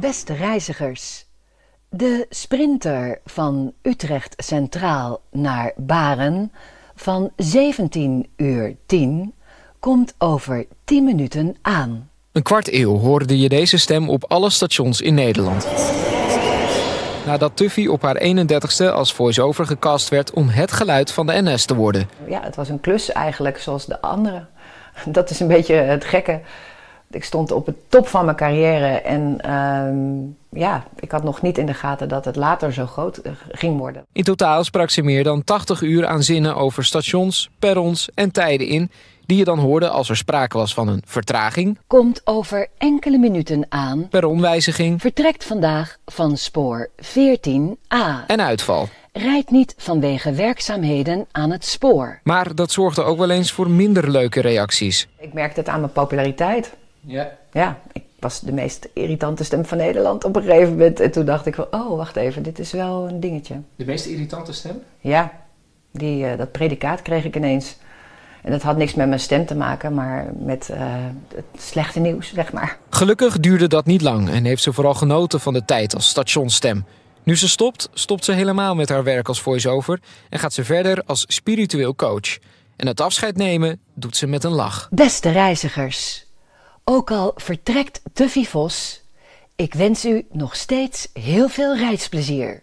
Beste reizigers, de sprinter van Utrecht Centraal naar Baren van 17 uur 10 komt over 10 minuten aan. Een kwart eeuw hoorde je deze stem op alle stations in Nederland. Nadat Tuffy op haar 31ste als voice-over gecast werd om het geluid van de NS te worden. Ja, het was een klus eigenlijk, zoals de andere. Dat is een beetje het gekke ik stond op het top van mijn carrière en ehm, ja, ik had nog niet in de gaten dat het later zo groot eh, ging worden. In totaal sprak ze meer dan 80 uur aan zinnen over stations, perrons en tijden in, die je dan hoorde als er sprake was van een vertraging. Komt over enkele minuten aan. Per onwijziging, Vertrekt vandaag van spoor 14a. En uitval rijdt niet vanwege werkzaamheden aan het spoor. Maar dat zorgde ook wel eens voor minder leuke reacties. Ik merkte het aan mijn populariteit. Ja. Ja, ik was de meest irritante stem van Nederland op een gegeven moment. En toen dacht ik van, oh, wacht even, dit is wel een dingetje. De meest irritante stem? Ja, die, eh, dat predicaat kreeg ik ineens. En dat had niks met mijn stem te maken, maar met eh, het slechte nieuws, zeg maar. Gelukkig duurde dat niet lang en heeft ze vooral genoten van de tijd als stationstem. Nu ze stopt, stopt ze helemaal met haar werk als voice-over en gaat ze verder als spiritueel coach. En het afscheid nemen doet ze met een lach. Beste reizigers, ook al vertrekt de Vivos, ik wens u nog steeds heel veel reisplezier.